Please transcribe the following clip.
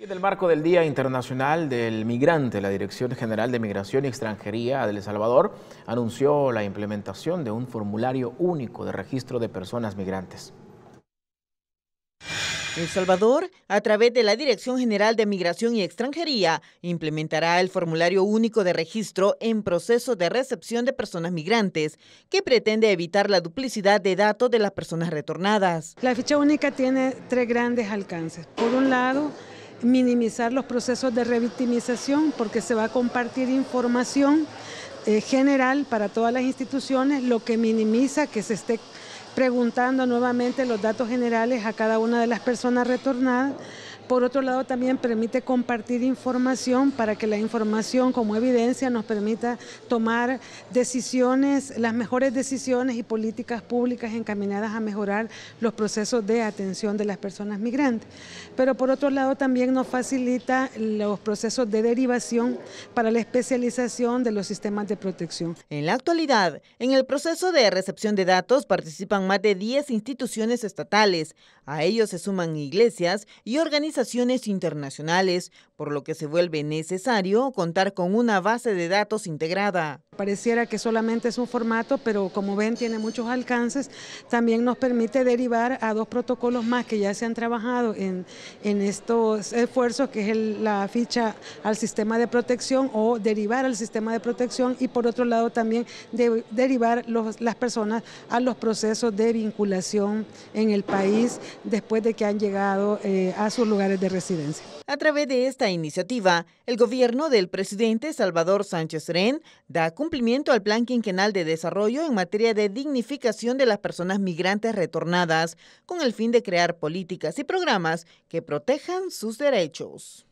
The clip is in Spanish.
en el marco del Día Internacional del Migrante, la Dirección General de Migración y Extranjería del Salvador anunció la implementación de un formulario único de registro de personas migrantes. El Salvador, a través de la Dirección General de Migración y Extranjería, implementará el formulario único de registro en proceso de recepción de personas migrantes, que pretende evitar la duplicidad de datos de las personas retornadas. La ficha única tiene tres grandes alcances. Por un lado, minimizar los procesos de revictimización porque se va a compartir información eh, general para todas las instituciones, lo que minimiza que se esté preguntando nuevamente los datos generales a cada una de las personas retornadas. Por otro lado, también permite compartir información para que la información como evidencia nos permita tomar decisiones, las mejores decisiones y políticas públicas encaminadas a mejorar los procesos de atención de las personas migrantes. Pero por otro lado, también nos facilita los procesos de derivación para la especialización de los sistemas de protección. En la actualidad, en el proceso de recepción de datos participan más de 10 instituciones estatales. A ellos se suman iglesias y organizaciones internacionales, por lo que se vuelve necesario contar con una base de datos integrada. Pareciera que solamente es un formato, pero como ven tiene muchos alcances. También nos permite derivar a dos protocolos más que ya se han trabajado en, en estos esfuerzos, que es la ficha al sistema de protección o derivar al sistema de protección y por otro lado también derivar los, las personas a los procesos de vinculación en el país después de que han llegado eh, a su lugar de residencia. A través de esta iniciativa, el gobierno del presidente Salvador Sánchez Ren da cumplimiento al Plan Quinquenal de Desarrollo en materia de dignificación de las personas migrantes retornadas, con el fin de crear políticas y programas que protejan sus derechos.